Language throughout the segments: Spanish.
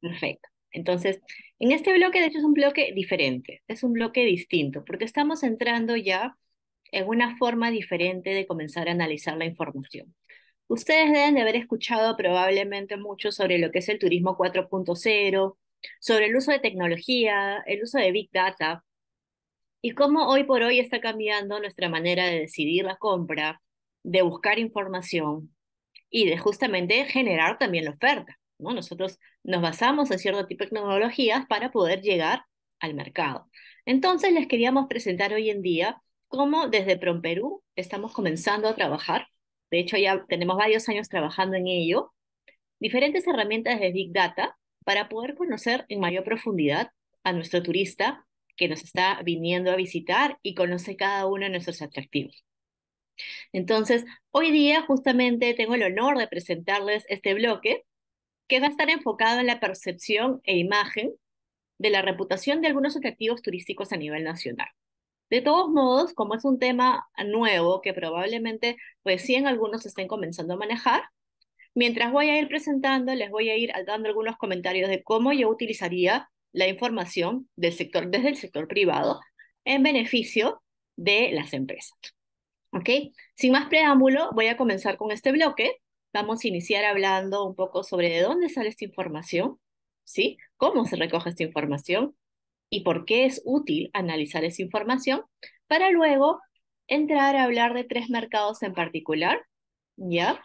Perfecto. Entonces, en este bloque, de hecho, es un bloque diferente, es un bloque distinto, porque estamos entrando ya en una forma diferente de comenzar a analizar la información. Ustedes deben de haber escuchado probablemente mucho sobre lo que es el turismo 4.0, sobre el uso de tecnología, el uso de Big Data, y cómo hoy por hoy está cambiando nuestra manera de decidir la compra, de buscar información y de justamente generar también la oferta. Nosotros nos basamos en cierto tipo de tecnologías para poder llegar al mercado. Entonces les queríamos presentar hoy en día cómo desde PromPerú estamos comenzando a trabajar. De hecho, ya tenemos varios años trabajando en ello. Diferentes herramientas de Big Data para poder conocer en mayor profundidad a nuestro turista que nos está viniendo a visitar y conoce cada uno de nuestros atractivos. Entonces, hoy día justamente tengo el honor de presentarles este bloque que va a estar enfocado en la percepción e imagen de la reputación de algunos atractivos turísticos a nivel nacional. De todos modos, como es un tema nuevo que probablemente pues recién algunos estén comenzando a manejar, mientras voy a ir presentando, les voy a ir dando algunos comentarios de cómo yo utilizaría la información del sector, desde el sector privado en beneficio de las empresas. ¿Ok? Sin más preámbulo, voy a comenzar con este bloque vamos a iniciar hablando un poco sobre de dónde sale esta información, ¿sí? ¿Cómo se recoge esta información? ¿Y por qué es útil analizar esa información? Para luego entrar a hablar de tres mercados en particular, ¿ya?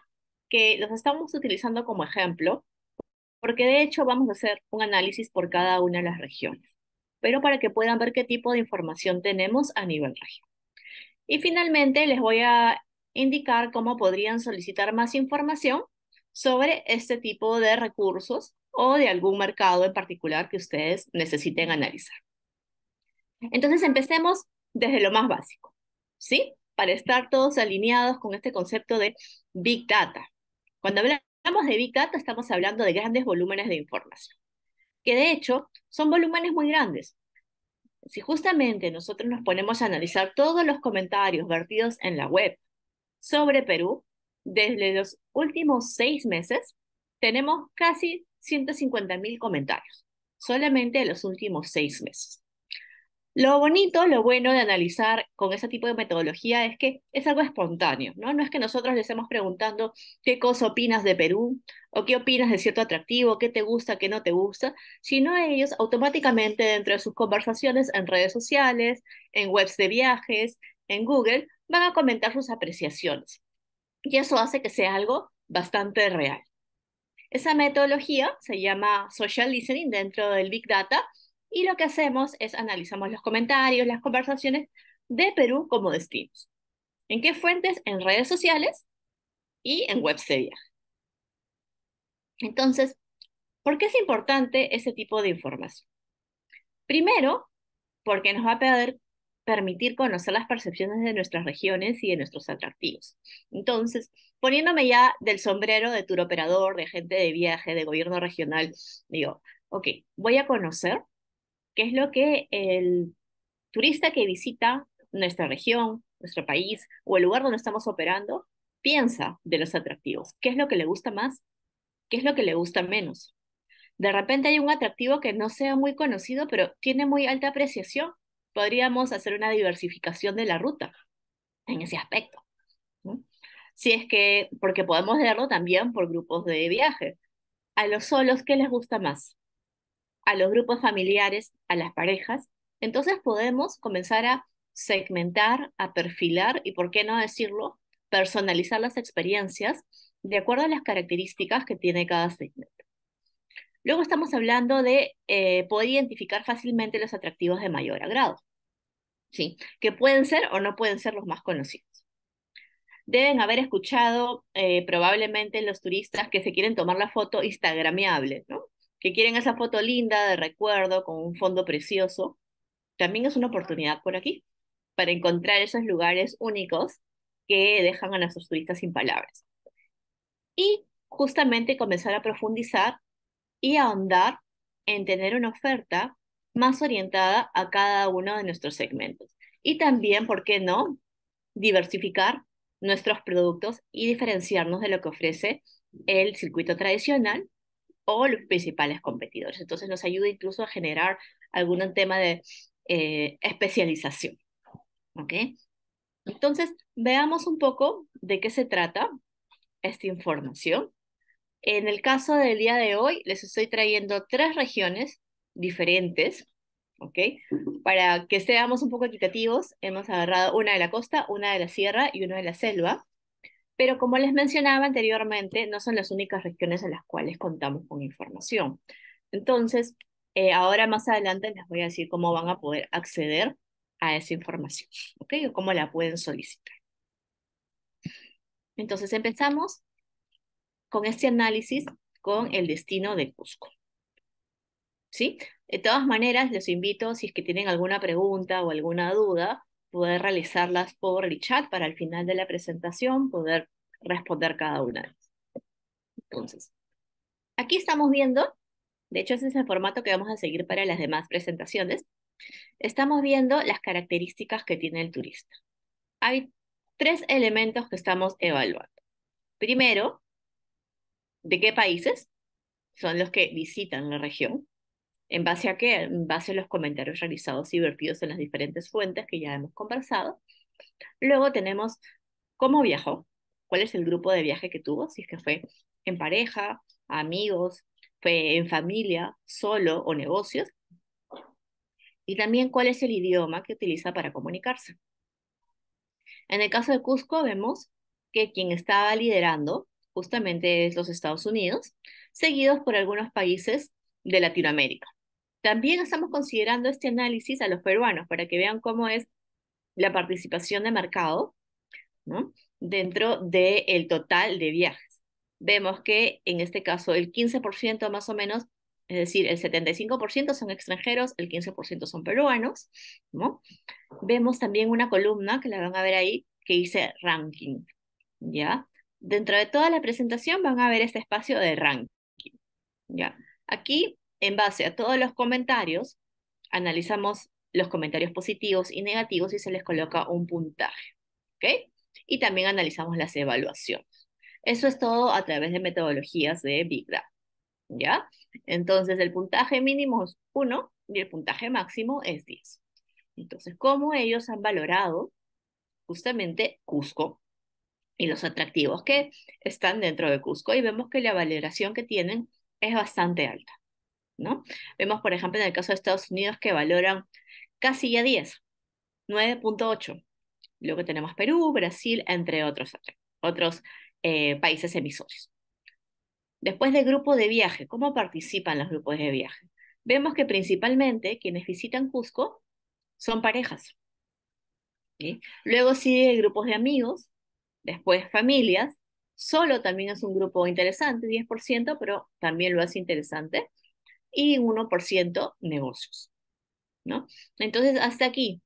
Que los estamos utilizando como ejemplo, porque de hecho vamos a hacer un análisis por cada una de las regiones, pero para que puedan ver qué tipo de información tenemos a nivel región. Y finalmente les voy a indicar cómo podrían solicitar más información sobre este tipo de recursos o de algún mercado en particular que ustedes necesiten analizar. Entonces empecemos desde lo más básico, ¿sí? Para estar todos alineados con este concepto de Big Data. Cuando hablamos de Big Data estamos hablando de grandes volúmenes de información, que de hecho son volúmenes muy grandes. Si justamente nosotros nos ponemos a analizar todos los comentarios vertidos en la web sobre Perú, desde los últimos seis meses, tenemos casi 150.000 comentarios, solamente en los últimos seis meses. Lo bonito, lo bueno de analizar con ese tipo de metodología es que es algo espontáneo, ¿no? No es que nosotros les estemos preguntando qué cosa opinas de Perú o qué opinas de cierto atractivo, qué te gusta, qué no te gusta, sino ellos automáticamente dentro de sus conversaciones en redes sociales, en webs de viajes, en Google, van a comentar sus apreciaciones. Y eso hace que sea algo bastante real. Esa metodología se llama social listening dentro del Big Data y lo que hacemos es analizamos los comentarios, las conversaciones de Perú como destinos. ¿En qué fuentes? En redes sociales y en webs de Entonces, ¿por qué es importante ese tipo de información? Primero, porque nos va a, pedir permitir conocer las percepciones de nuestras regiones y de nuestros atractivos. Entonces, poniéndome ya del sombrero de tour operador, de gente de viaje, de gobierno regional, digo, ok, voy a conocer qué es lo que el turista que visita nuestra región, nuestro país o el lugar donde estamos operando piensa de los atractivos. ¿Qué es lo que le gusta más? ¿Qué es lo que le gusta menos? De repente hay un atractivo que no sea muy conocido, pero tiene muy alta apreciación podríamos hacer una diversificación de la ruta en ese aspecto. Si es que, porque podemos verlo también por grupos de viaje. A los solos, ¿qué les gusta más? A los grupos familiares, a las parejas. Entonces podemos comenzar a segmentar, a perfilar y, ¿por qué no decirlo? Personalizar las experiencias de acuerdo a las características que tiene cada segmento. Luego estamos hablando de eh, poder identificar fácilmente los atractivos de mayor agrado, ¿sí? que pueden ser o no pueden ser los más conocidos. Deben haber escuchado eh, probablemente los turistas que se quieren tomar la foto instagramiable, ¿no? que quieren esa foto linda de recuerdo con un fondo precioso. También es una oportunidad por aquí para encontrar esos lugares únicos que dejan a nuestros turistas sin palabras. Y justamente comenzar a profundizar y ahondar en tener una oferta más orientada a cada uno de nuestros segmentos. Y también, ¿por qué no?, diversificar nuestros productos y diferenciarnos de lo que ofrece el circuito tradicional o los principales competidores. Entonces nos ayuda incluso a generar algún tema de eh, especialización. ¿Ok? Entonces, veamos un poco de qué se trata esta información. En el caso del día de hoy, les estoy trayendo tres regiones diferentes, ¿ok? Para que seamos un poco equitativos, hemos agarrado una de la costa, una de la sierra y una de la selva. Pero como les mencionaba anteriormente, no son las únicas regiones en las cuales contamos con información. Entonces, eh, ahora más adelante les voy a decir cómo van a poder acceder a esa información, ¿ok? O cómo la pueden solicitar. Entonces empezamos con este análisis con el destino de Cusco. ¿Sí? De todas maneras, les invito, si es que tienen alguna pregunta o alguna duda, poder realizarlas por el chat para al final de la presentación poder responder cada una. Entonces, aquí estamos viendo, de hecho ese es el formato que vamos a seguir para las demás presentaciones, estamos viendo las características que tiene el turista. Hay tres elementos que estamos evaluando. Primero, de qué países son los que visitan la región, en base a qué, en base a los comentarios realizados y vertidos en las diferentes fuentes que ya hemos conversado. Luego tenemos cómo viajó, cuál es el grupo de viaje que tuvo, si es que fue en pareja, amigos, fue en familia, solo o negocios. Y también cuál es el idioma que utiliza para comunicarse. En el caso de Cusco vemos que quien estaba liderando justamente es los Estados Unidos, seguidos por algunos países de Latinoamérica. También estamos considerando este análisis a los peruanos para que vean cómo es la participación de mercado ¿no? dentro del total de viajes. Vemos que en este caso el 15% más o menos, es decir, el 75% son extranjeros, el 15% son peruanos. ¿no? Vemos también una columna que la van a ver ahí que dice ranking. ¿ya? dentro de toda la presentación van a ver este espacio de ranking. ¿ya? Aquí, en base a todos los comentarios, analizamos los comentarios positivos y negativos y se les coloca un puntaje. Y también analizamos las evaluaciones. Eso es todo a través de metodologías de Big Data. ¿Ya? Entonces, el puntaje mínimo es 1 y el puntaje máximo es 10. Entonces, ¿cómo ellos han valorado justamente Cusco y los atractivos que están dentro de Cusco y vemos que la valoración que tienen es bastante alta, ¿no? Vemos, por ejemplo, en el caso de Estados Unidos que valoran casi ya 10, 9.8, lo tenemos Perú, Brasil, entre otros, otros eh, países emisores. Después del grupo de viaje, ¿cómo participan los grupos de viaje? Vemos que principalmente quienes visitan Cusco son parejas. ¿sí? Luego sigue grupos de amigos, Después familias, solo también es un grupo interesante, 10%, pero también lo hace interesante. Y 1% negocios. ¿no? Entonces, hasta aquí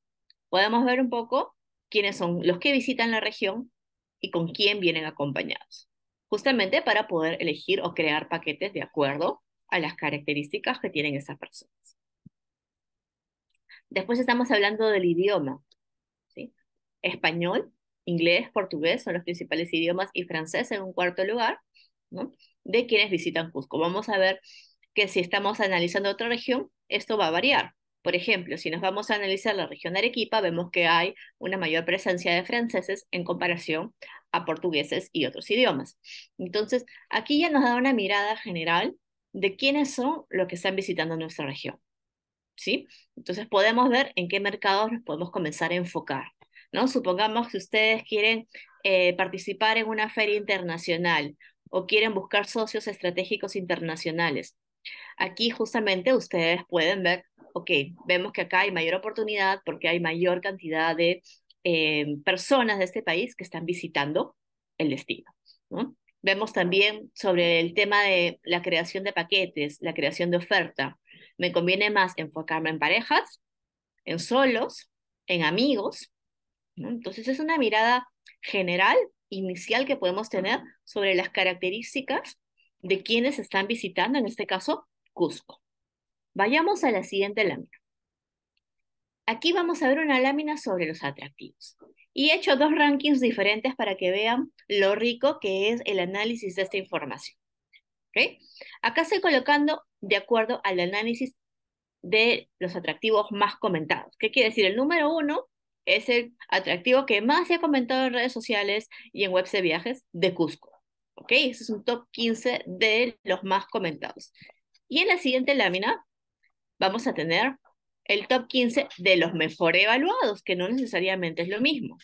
podemos ver un poco quiénes son los que visitan la región y con quién vienen acompañados. Justamente para poder elegir o crear paquetes de acuerdo a las características que tienen esas personas. Después estamos hablando del idioma. ¿sí? Español Inglés, portugués son los principales idiomas y francés en un cuarto lugar, ¿no? De quienes visitan Cusco. Vamos a ver que si estamos analizando otra región, esto va a variar. Por ejemplo, si nos vamos a analizar la región de Arequipa, vemos que hay una mayor presencia de franceses en comparación a portugueses y otros idiomas. Entonces, aquí ya nos da una mirada general de quiénes son los que están visitando nuestra región. ¿Sí? Entonces podemos ver en qué mercados nos podemos comenzar a enfocar. ¿no? Supongamos que ustedes quieren eh, participar en una feria internacional o quieren buscar socios estratégicos internacionales. Aquí justamente ustedes pueden ver, ok, vemos que acá hay mayor oportunidad porque hay mayor cantidad de eh, personas de este país que están visitando el destino. Vemos también sobre el tema de la creación de paquetes, la creación de oferta. Me conviene más enfocarme en parejas, en solos, en amigos, entonces es una mirada general, inicial que podemos tener sobre las características de quienes están visitando, en este caso, Cusco. Vayamos a la siguiente lámina. Aquí vamos a ver una lámina sobre los atractivos. Y he hecho dos rankings diferentes para que vean lo rico que es el análisis de esta información. ¿Okay? Acá estoy colocando de acuerdo al análisis de los atractivos más comentados. ¿Qué quiere decir? El número uno es el atractivo que más se ha comentado en redes sociales y en webs de viajes de Cusco. ¿Ok? Ese es un top 15 de los más comentados. Y en la siguiente lámina vamos a tener el top 15 de los mejor evaluados, que no necesariamente es lo mismo.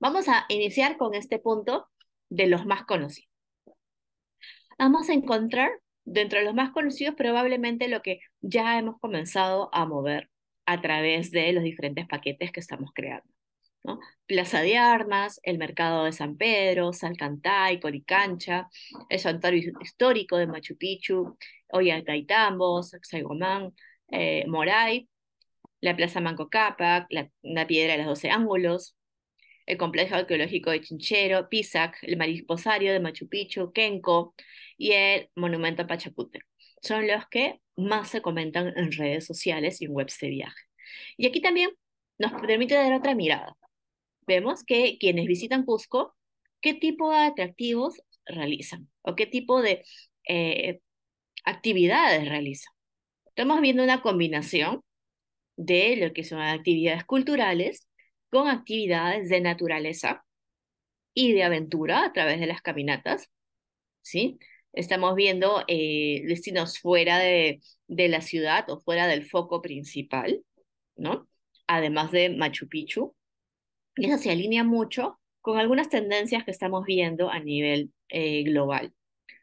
Vamos a iniciar con este punto de los más conocidos. Vamos a encontrar dentro de los más conocidos probablemente lo que ya hemos comenzado a mover a través de los diferentes paquetes que estamos creando. Plaza de Armas, el Mercado de San Pedro, Salcantay, Coricancha, el Santuario Histórico de Machu Picchu, Ollantaytambo, Sacsayhuamán, eh, Moray, la Plaza Manco Cápac, la, Piedra de los Doce Ángulos, el Complejo Arqueológico de Chinchero, Pisac, el Mariposario de Machu Picchu, Kenco, y el Monumento a Son los que más se comentan en redes sociales y en webs de viaje. Y aquí también nos permite dar otra mirada. Vemos que quienes visitan Cusco, qué tipo de atractivos realizan o qué tipo de eh, actividades realizan. Estamos viendo una combinación de lo que son actividades culturales con actividades de naturaleza y de aventura a través de las caminatas, ¿sí? estamos viendo eh, destinos fuera de, la ciudad o fuera del foco principal, ¿no? Además de Machu Picchu. Y eso se alinea mucho con algunas tendencias que estamos viendo a nivel eh, global,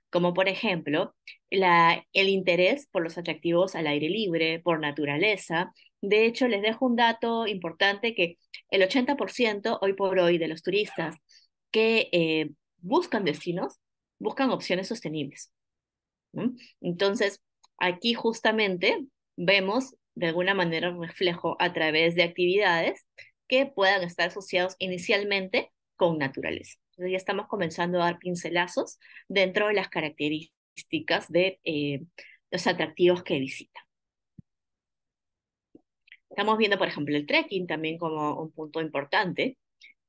como por ejemplo la, el interés por los atractivos al aire libre, por naturaleza. De hecho, les dejo un dato importante que el 80% hoy por hoy de los turistas que eh, buscan destinos buscan opciones sostenibles. Entonces, aquí justamente vemos de alguna manera un reflejo a través de actividades que puedan estar asociados inicialmente con naturaleza. Entonces ya estamos comenzando a dar pincelazos dentro de las características de eh, los atractivos que visitan. Estamos viendo, por ejemplo, el trekking también como un punto importante.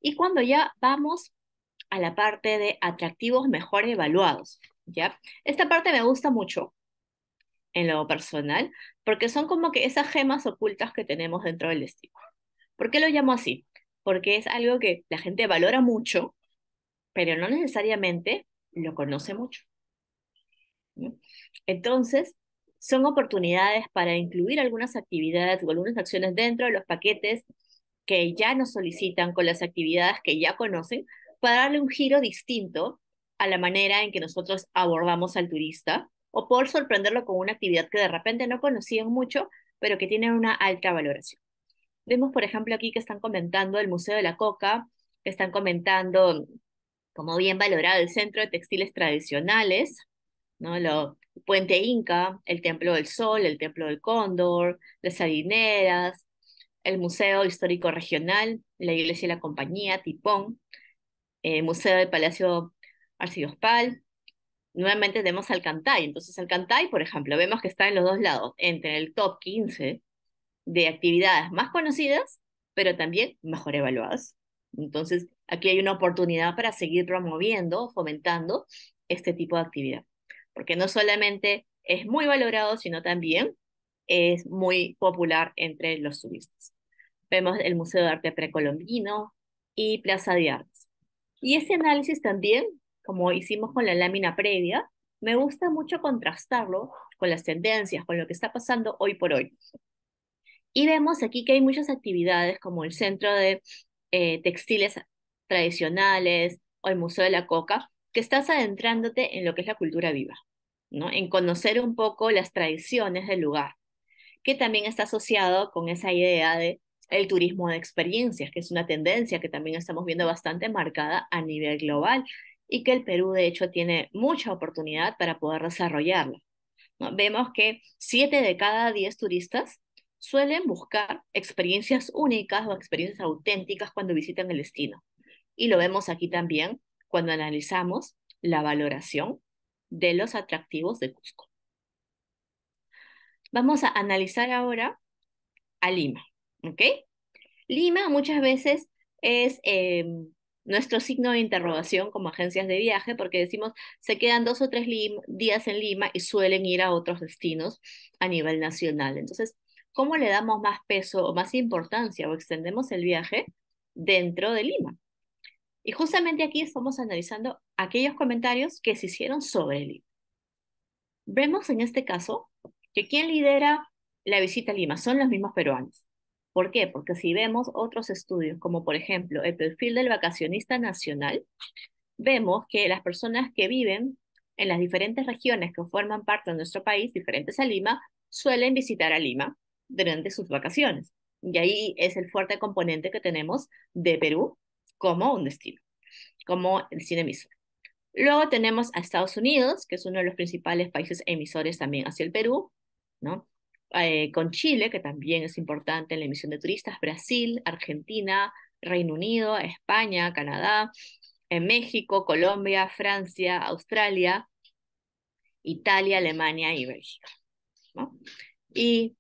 Y cuando ya vamos a la parte de atractivos mejor evaluados, ¿ya? Esta parte me gusta mucho en lo personal, porque son como que esas gemas ocultas que tenemos dentro del destino. ¿Por qué lo llamo así? Porque es algo que la gente valora mucho, pero no necesariamente lo conoce mucho. Entonces, son oportunidades para incluir algunas actividades o algunas acciones dentro de los paquetes que ya nos solicitan con las actividades que ya conocen para darle un giro distinto a la manera en que nosotros abordamos al turista o por sorprenderlo con una actividad que de repente no conocían mucho, pero que tiene una alta valoración. Vemos, por ejemplo, aquí que están comentando el Museo de la Coca, están comentando como bien valorado el Centro de Textiles Tradicionales, ¿no? Lo, Puente Inca, el Templo del Sol, el Templo del Cóndor, las Salineras, el Museo Histórico Regional, la Iglesia y la Compañía, Tipón, eh, Museo del Palacio Arcidospal, Nuevamente tenemos al Entonces, Alcantay, por ejemplo, vemos que está en los dos lados, entre el top 15 de actividades más conocidas, pero también mejor evaluadas. Entonces, aquí hay una oportunidad para seguir promoviendo, fomentando este tipo de actividad, porque no solamente es muy valorado, sino también es muy popular entre los turistas. Vemos el Museo de Arte Precolombino y Plaza de Artes. Y ese análisis también, como hicimos con la lámina previa, me gusta mucho contrastarlo con las tendencias, con lo que está pasando hoy por hoy. Y vemos aquí que hay muchas actividades como el Centro de eh, Textiles Tradicionales o el Museo de la Coca, que estás adentrándote en lo que es la cultura viva, ¿no? en conocer un poco las tradiciones del lugar, que también está asociado con esa idea de el turismo de experiencias, que es una tendencia que también estamos viendo bastante marcada a nivel global y que el Perú de hecho tiene mucha oportunidad para poder desarrollarla. Vemos que siete de cada diez turistas suelen buscar experiencias únicas o experiencias auténticas cuando visitan el destino. Y lo vemos aquí también cuando analizamos la valoración de los atractivos de Cusco. Vamos a analizar ahora a Lima. ¿Ok? Lima muchas veces es eh, nuestro signo de interrogación como agencias de viaje, porque decimos, se quedan dos o tres días en Lima y suelen ir a otros destinos a nivel nacional. Entonces, ¿cómo le damos más peso o más importancia o extendemos el viaje dentro de Lima? Y justamente aquí estamos analizando aquellos comentarios que se hicieron sobre Lima. Vemos en este caso que quien lidera la visita a Lima son los mismos peruanos. ¿Por qué? Porque si vemos otros estudios, como por ejemplo el perfil del vacacionista nacional, vemos que las personas que viven en las diferentes regiones que forman parte de nuestro país, diferentes a Lima, suelen visitar a Lima durante sus vacaciones. Y ahí es el fuerte componente que tenemos de Perú como un destino, como el cine emisor. Luego tenemos a Estados Unidos, que es uno de los principales países emisores también hacia el Perú, ¿no? Eh, con Chile, que también es importante en la emisión de turistas, Brasil, Argentina, Reino Unido, España, Canadá, en México, Colombia, Francia, Australia, Italia, Alemania y Bélgica. Y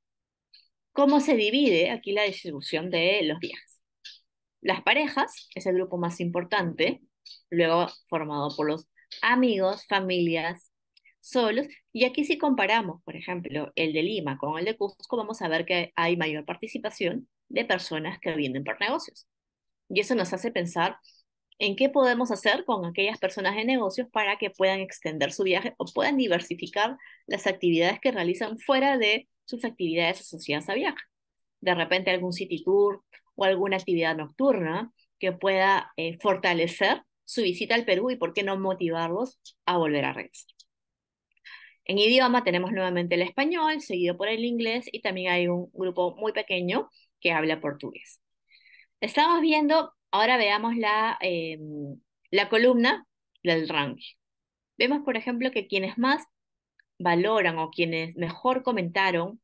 cómo se divide aquí la distribución de los viajes. Las parejas es el grupo más importante, luego formado por los amigos, familias, solos. Y aquí si comparamos, por ejemplo, el de Lima con el de Cusco, vamos a ver que hay mayor participación de personas que vienen por negocios. Y eso nos hace pensar en qué podemos hacer con aquellas personas de negocios para que puedan extender su viaje o puedan diversificar las actividades que realizan fuera de sus actividades asociadas a viaje. De repente algún city tour o alguna actividad nocturna que pueda eh, fortalecer su visita al Perú y por qué no motivarlos a volver a regresar. En idioma tenemos nuevamente el español, seguido por el inglés y también hay un grupo muy pequeño que habla portugués. Estamos viendo, ahora veamos la, em, la columna del ranking. Vemos, por ejemplo, que quienes más valoran o quienes mejor comentaron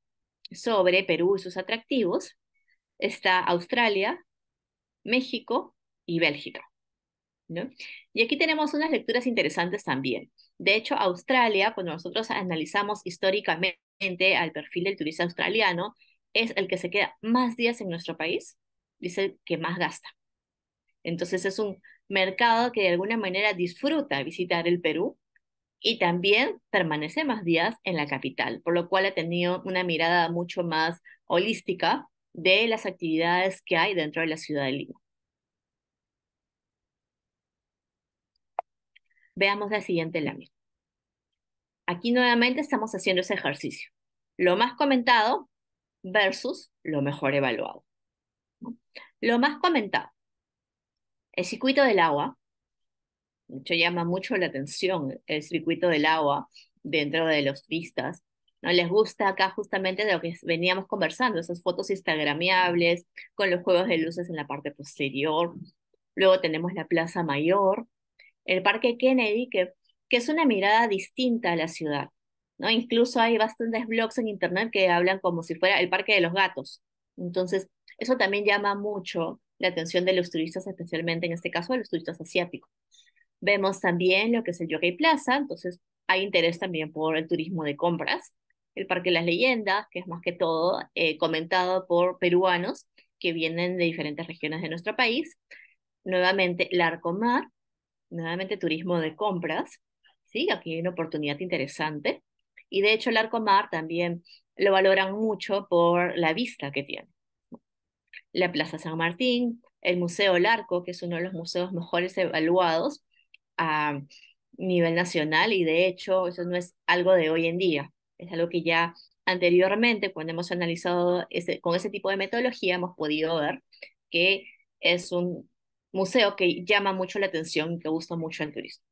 sobre Perú y sus atractivos está Australia, México y Bélgica. Y aquí tenemos unas lecturas interesantes también. De hecho, Australia, cuando nosotros analizamos históricamente al perfil del turista australiano, es el que se queda más días en nuestro país, dice que más gasta. Entonces es un mercado que de alguna manera disfruta visitar el Perú y también permanece más días en la capital, por lo cual ha tenido una mirada mucho más holística de las actividades que hay dentro de la ciudad de Lima. Veamos la siguiente lámina. Aquí nuevamente estamos haciendo ese ejercicio. Lo más comentado versus lo mejor evaluado. Lo más comentado. El circuito del agua. mucho llama mucho la atención el circuito del agua dentro de los vistas. ¿no? Les gusta acá justamente de lo que veníamos conversando, esas fotos instagramiables con los juegos de luces en la parte posterior. Luego tenemos la Plaza Mayor, el Parque Kennedy, que, es una mirada distinta a la ciudad. ¿no? Incluso hay bastantes blogs en internet que hablan como si fuera el Parque de los Gatos. Entonces, eso también llama mucho la atención de los turistas, especialmente en este caso de los turistas asiáticos. Vemos también lo que es el Jockey Plaza, entonces hay interés también por el turismo de compras. El Parque de las Leyendas, que es más que todo eh, comentado por peruanos que vienen de diferentes regiones de nuestro país. Nuevamente, el Arcomar, nuevamente turismo de compras, ¿sí? Aquí hay una oportunidad interesante. Y de hecho el Arco Mar también lo valoran mucho por la vista que tiene. La Plaza San Martín, el Museo Larco, que es uno de los museos mejores evaluados a nivel nacional y de hecho eso no es algo de hoy en día, es algo que ya anteriormente cuando hemos analizado ese, con ese tipo de metodología hemos podido ver que es un museo que llama mucho la atención y que gusta mucho al turismo.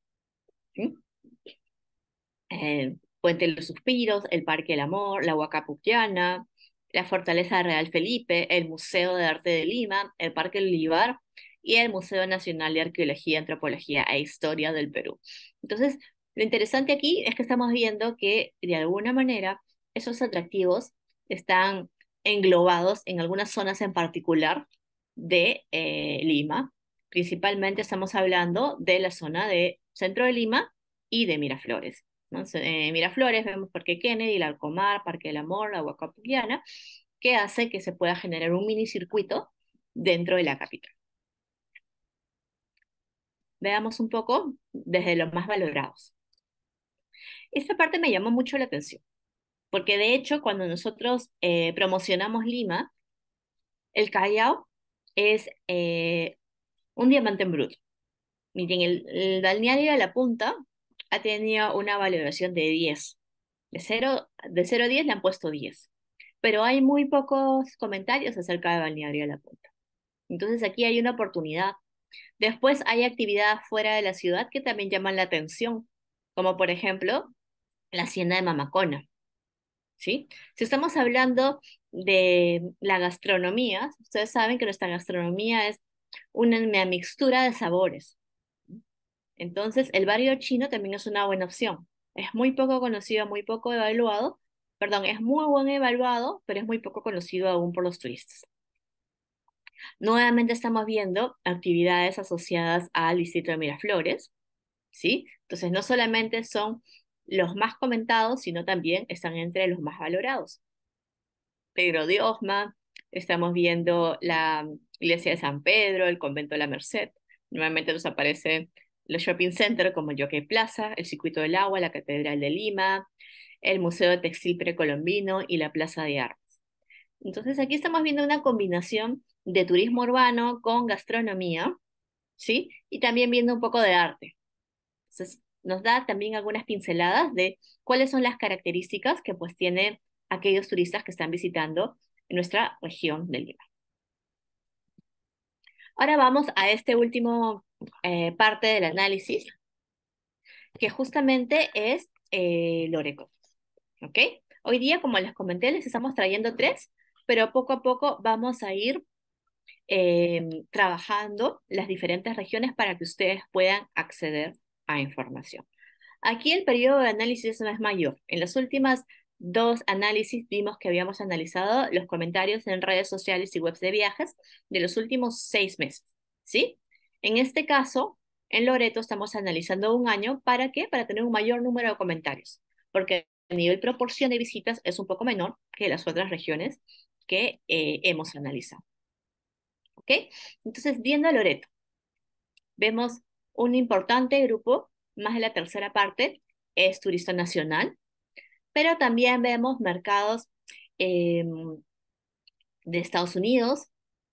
Puente de los Suspiros, el Parque del Amor, la Huacapuquiana, la Fortaleza de Real Felipe, el Museo de Arte de Lima, el Parque Olivar y el Museo Nacional de Arqueología, Antropología e Historia del Perú. Entonces, lo interesante aquí es que estamos viendo que de alguna manera esos atractivos están englobados en algunas zonas en particular de eh, Lima principalmente estamos hablando de la zona de centro de Lima y de Miraflores. Eh, Miraflores vemos Parque Kennedy, el Alcomar, Parque del Amor, la que hace que se pueda generar un minicircuito dentro de la capital. Veamos un poco desde los más valorados. Esta parte me llamó mucho la atención, porque de hecho cuando nosotros eh, promocionamos Lima, el Callao es eh, un diamante en bruto. Miren, el, balneario de la punta ha tenido una valoración de 10. De 0, de a 10 le han puesto 10. Pero hay muy pocos comentarios acerca del balneario de la punta. Entonces aquí hay una oportunidad. Después hay actividad fuera de la ciudad que también llaman la atención, como por ejemplo la hacienda de Mamacona. ¿Sí? Si estamos hablando de la gastronomía, ustedes saben que nuestra gastronomía es una mixtura de sabores. Entonces, el barrio chino también es una buena opción. Es muy poco conocido, muy poco evaluado, perdón, es muy buen evaluado, pero es muy poco conocido aún por los turistas. Nuevamente estamos viendo actividades asociadas al distrito de Miraflores, ¿sí? Entonces, no solamente son los más comentados, sino también están entre los más valorados. Pedro de Osma, estamos viendo la iglesia de San Pedro, el convento de la Merced. normalmente nos aparecen los shopping centers como Jockey Plaza, el Circuito del Agua, la Catedral de Lima, el Museo de Textil Precolombino y la Plaza de Armas. Entonces aquí estamos viendo una combinación de turismo urbano con gastronomía, ¿sí? Y también viendo un poco de arte. Entonces nos da también algunas pinceladas de cuáles son las características que pues tienen aquellos turistas que están visitando nuestra región de Lima. Ahora vamos a este último eh, parte del análisis, que justamente es eh, Loreco. ¿Ok? Hoy día, como les comenté, les estamos trayendo tres, pero poco a poco vamos a ir em, trabajando las diferentes regiones para que ustedes puedan acceder a información. Aquí el periodo de análisis no es mayor. En las últimas dos análisis vimos que habíamos analizado los comentarios en redes sociales y webs de viajes de los últimos seis meses, ¿sí? En este caso, en Loreto estamos analizando un año, ¿para qué? Para tener un mayor número de comentarios, porque el nivel proporción de visitas es un poco menor que las otras regiones que eh, hemos analizado. ¿Ok? Entonces, viendo a Loreto, vemos un importante grupo, más de la tercera parte, es turista nacional, pero también vemos mercados em, de Estados Unidos,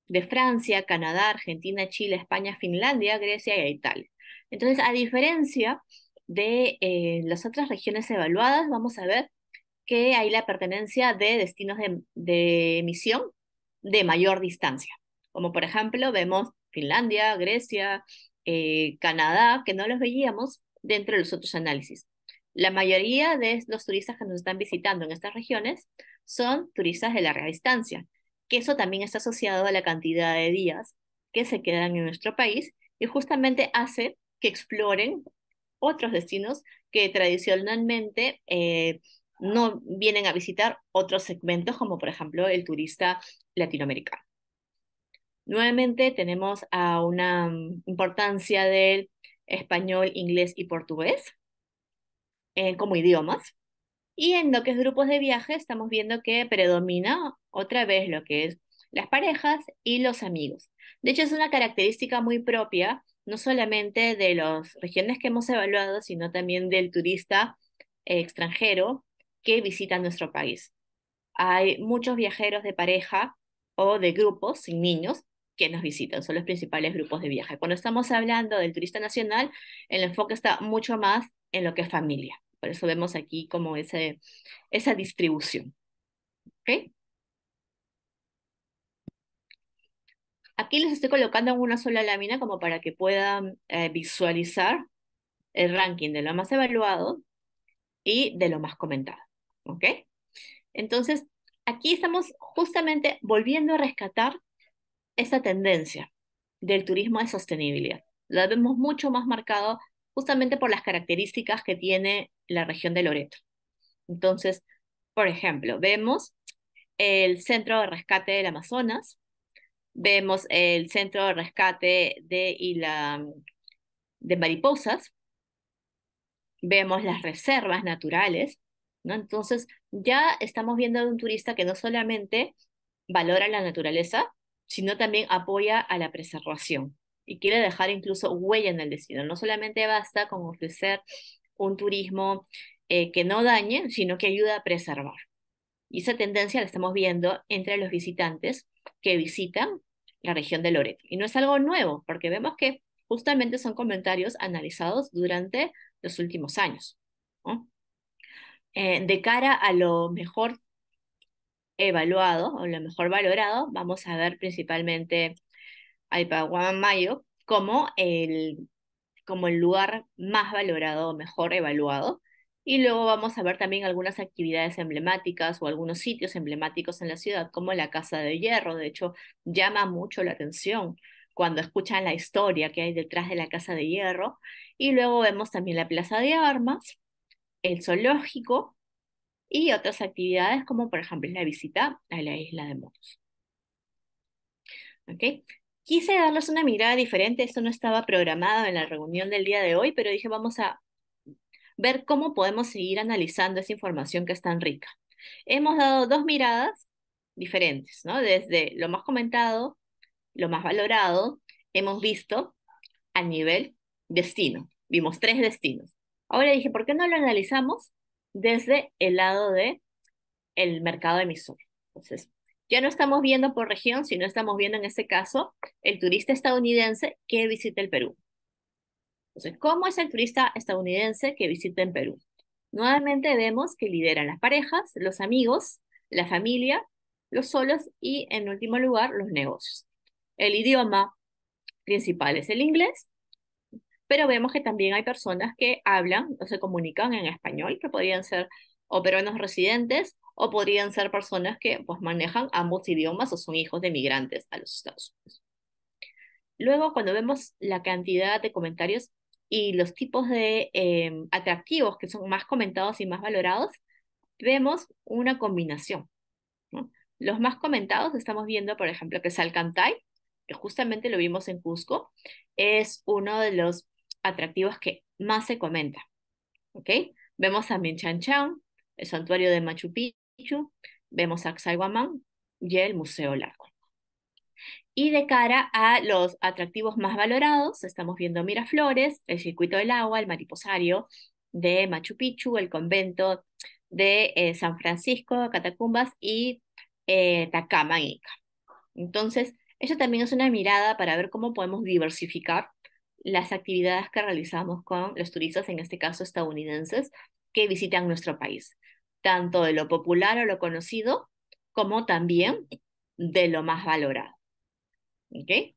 de Francia, Canadá, Argentina, Chile, España, Finlandia, Grecia y Italia. Entonces, a diferencia de eh, las otras regiones evaluadas, vamos a ver que hay la pertenencia de destinos de, emisión de mayor distancia, como por ejemplo vemos Finlandia, Grecia, eh, Canadá, que no los veíamos dentro de los otros análisis. La mayoría de los turistas que nos están visitando en estas regiones son turistas de larga distancia, que eso también está asociado a la cantidad de días que se quedan en nuestro país y justamente hace que exploren otros destinos que tradicionalmente eh, no vienen a visitar otros segmentos, como por ejemplo el turista latinoamericano. Nuevamente tenemos a una importancia del español, inglés y portugués, como idiomas. Y en lo que es grupos de viaje estamos viendo que predomina otra vez lo que es las parejas y los amigos. De hecho, es una característica muy propia, no solamente de las regiones que hemos evaluado, sino también del turista eh, extranjero que visita nuestro país. Hay muchos viajeros de pareja o de grupos sin niños que nos visitan, son los principales grupos de viaje. Cuando estamos hablando del turista nacional, el enfoque está mucho más en lo que es familia. Por eso vemos aquí como ese, esa distribución. Aquí les estoy colocando una sola lámina como para que puedan eh, visualizar el ranking de lo más evaluado y de lo más comentado. ¿Ok? Entonces, aquí estamos justamente volviendo a rescatar esa tendencia del turismo de sostenibilidad. La vemos mucho más marcado justamente por las características que tiene la región de Loreto. Entonces, por ejemplo, vemos el Centro de Rescate del Amazonas, vemos el Centro de Rescate de, y la, de Mariposas, vemos las reservas naturales, ¿no? Entonces, ya estamos viendo a un turista que no solamente valora la naturaleza, sino también apoya a la preservación y quiere dejar incluso huella en el destino. No solamente basta con ofrecer un turismo eh, que no dañe, sino que ayuda a preservar. Y esa tendencia la estamos viendo entre los visitantes que visitan la región de Loreto. Y no es algo nuevo, porque vemos que justamente son comentarios analizados durante los últimos años. Eh, de cara a lo mejor evaluado o lo mejor valorado, vamos a ver principalmente a Mayo como el, como el lugar más valorado o mejor evaluado. Y luego vamos a ver también algunas actividades emblemáticas o algunos sitios emblemáticos en la ciudad, como la Casa de Hierro. De hecho, llama mucho la atención cuando escuchan la historia que hay detrás de la Casa de Hierro. Y luego vemos también la Plaza de Armas, el Zoológico, y otras actividades como por ejemplo la visita a la isla de Mons. ¿Okay? Quise darles una mirada diferente, esto no estaba programado en la reunión del día de hoy, pero dije vamos a ver cómo podemos seguir analizando esa información que es tan rica. Hemos dado dos miradas diferentes, ¿no? Desde lo más comentado, lo más valorado, hemos visto a nivel destino, vimos tres destinos. Ahora dije, ¿por qué no lo analizamos desde el lado de el mercado emisor. Entonces, ya no estamos viendo por región, sino estamos viendo en este caso el turista estadounidense que visita el Perú. Entonces, ¿cómo es el turista estadounidense que visita en Perú? Nuevamente vemos que lideran las parejas, los amigos, la familia, los solos y, en último lugar, los negocios. El idioma principal es el inglés pero vemos que también hay personas que hablan o se comunican en español, que podrían ser o peruanos residentes o podrían ser personas que pues, manejan ambos idiomas o son hijos de migrantes a los Estados Unidos. Luego, cuando vemos la cantidad de comentarios y los tipos de em, atractivos que son más comentados y más valorados, vemos una combinación. Los más comentados estamos viendo, por ejemplo, que Salcantay, que justamente lo vimos en Cusco, es uno de los atractivos que más se comenta, ¿Ok? Vemos a Chan, el santuario de Machu Picchu, vemos a y el Museo Largo. Y de cara a los atractivos más valorados, estamos viendo Miraflores, el Circuito del Agua, el Mariposario de Machu Picchu, el convento de eh, San Francisco, Catacumbas y eh, Entonces, eso también es una mirada para ver cómo podemos diversificar las actividades que realizamos con los turistas, en este caso estadounidenses, que visitan nuestro país, tanto de lo popular o lo conocido, como también de lo más valorado. ¿Ok?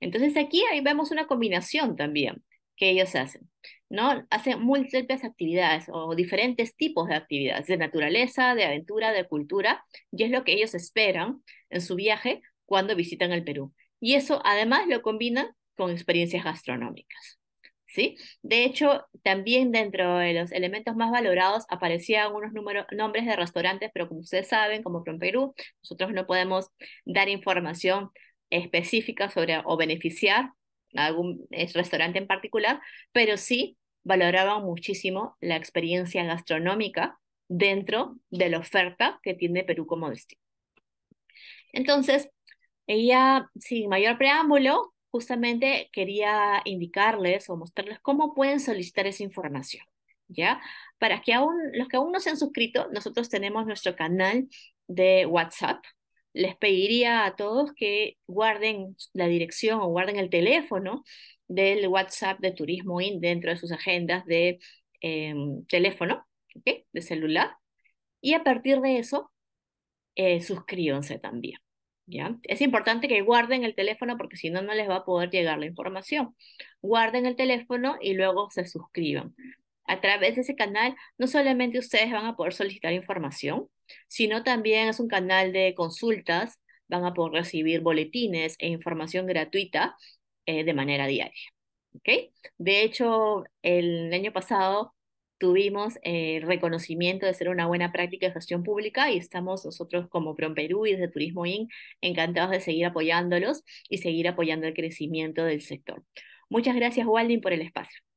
Entonces aquí ahí vemos una combinación también que ellos hacen, ¿no? Hacen múltiples actividades o diferentes tipos de actividades, de naturaleza, de aventura, de cultura, y es lo que ellos esperan en su viaje cuando visitan el Perú. Y eso además lo combinan con experiencias gastronómicas. ¿Sí? De hecho, también dentro de los elementos más valorados aparecían unos nombres de restaurantes, pero como ustedes saben, como en Perú, nosotros no podemos dar información específica sobre o beneficiar a algún eh, restaurante en particular, pero sí valoraban muchísimo la experiencia gastronómica dentro de la oferta que tiene Perú como destino. Entonces, ella, sin mayor preámbulo, justamente quería indicarles o mostrarles cómo pueden solicitar esa información, ¿ya? Para que aún, los que aún no se han suscrito, nosotros tenemos nuestro canal de WhatsApp. Les pediría a todos que guarden la dirección o guarden el teléfono del WhatsApp de Turismo IN dentro de sus agendas de em, teléfono, de celular. Y a partir de eso, eh, suscríbanse también. Es importante que guarden el teléfono porque si no, no les va a poder llegar la información. Guarden el teléfono y luego se suscriban. A través de ese canal, no solamente ustedes van a poder solicitar información, sino también es un canal de consultas, van a poder recibir boletines e información gratuita eh, de manera diaria. ¿okay? De hecho, el año pasado tuvimos eh, el reconocimiento de ser una buena práctica de gestión pública y estamos nosotros como Perú y desde Turismo IN encantados de seguir apoyándolos y seguir apoyando el crecimiento del sector. Muchas gracias, Waldin, por el espacio.